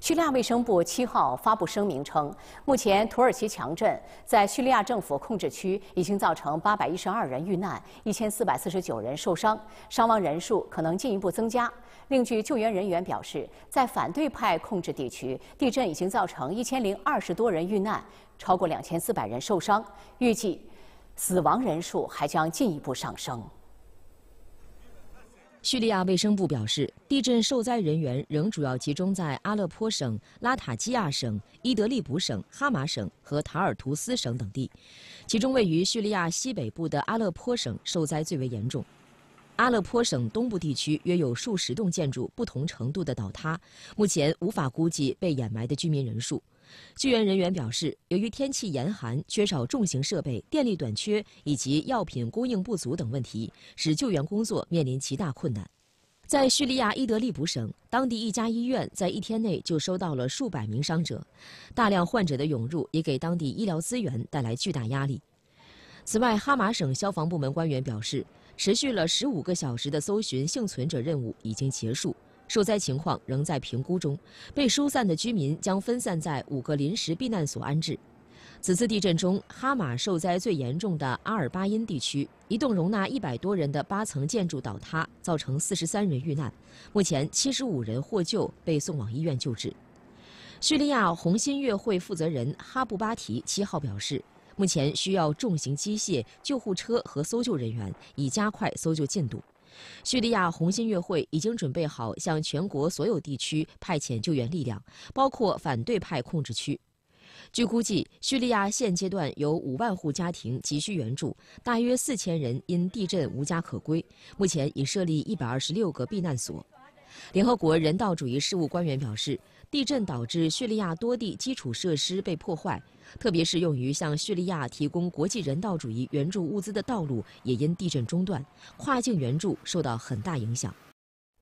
叙利亚卫生部七号发布声明称，目前土耳其强震在叙利亚政府控制区已经造成八百一十二人遇难，一千四百四十九人受伤，伤亡人数可能进一步增加。另据救援人员表示，在反对派控制地区，地震已经造成一千零二十多人遇难，超过两千四百人受伤，预计死亡人数还将进一步上升。叙利亚卫生部表示，地震受灾人员仍主要集中在阿勒颇省、拉塔基亚省、伊德利卜省、哈马省和塔尔图斯省等地，其中位于叙利亚西北部的阿勒颇省受灾最为严重。阿勒颇省东部地区约有数十栋建筑不同程度的倒塌，目前无法估计被掩埋的居民人数。救援人员表示，由于天气严寒、缺少重型设备、电力短缺以及药品供应不足等问题，使救援工作面临极大困难。在叙利亚伊德利卜省，当地一家医院在一天内就收到了数百名伤者，大量患者的涌入也给当地医疗资源带来巨大压力。此外，哈马省消防部门官员表示，持续了15个小时的搜寻幸存者任务已经结束。受灾情况仍在评估中，被疏散的居民将分散在五个临时避难所安置。此次地震中，哈马受灾最严重的阿尔巴因地区，一栋容纳一百多人的八层建筑倒塌，造成四十三人遇难。目前，七十五人获救，被送往医院救治。叙利亚红新月会负责人哈布巴提七号表示，目前需要重型机械、救护车和搜救人员，以加快搜救进度。叙利亚红新月会已经准备好向全国所有地区派遣救援力量，包括反对派控制区。据估计，叙利亚现阶段有五万户家庭急需援助，大约四千人因地震无家可归。目前已设立一百二十六个避难所。联合国人道主义事务官员表示，地震导致叙利亚多地基础设施被破坏，特别是用于向叙利亚提供国际人道主义援助物资的道路也因地震中断，跨境援助受到很大影响。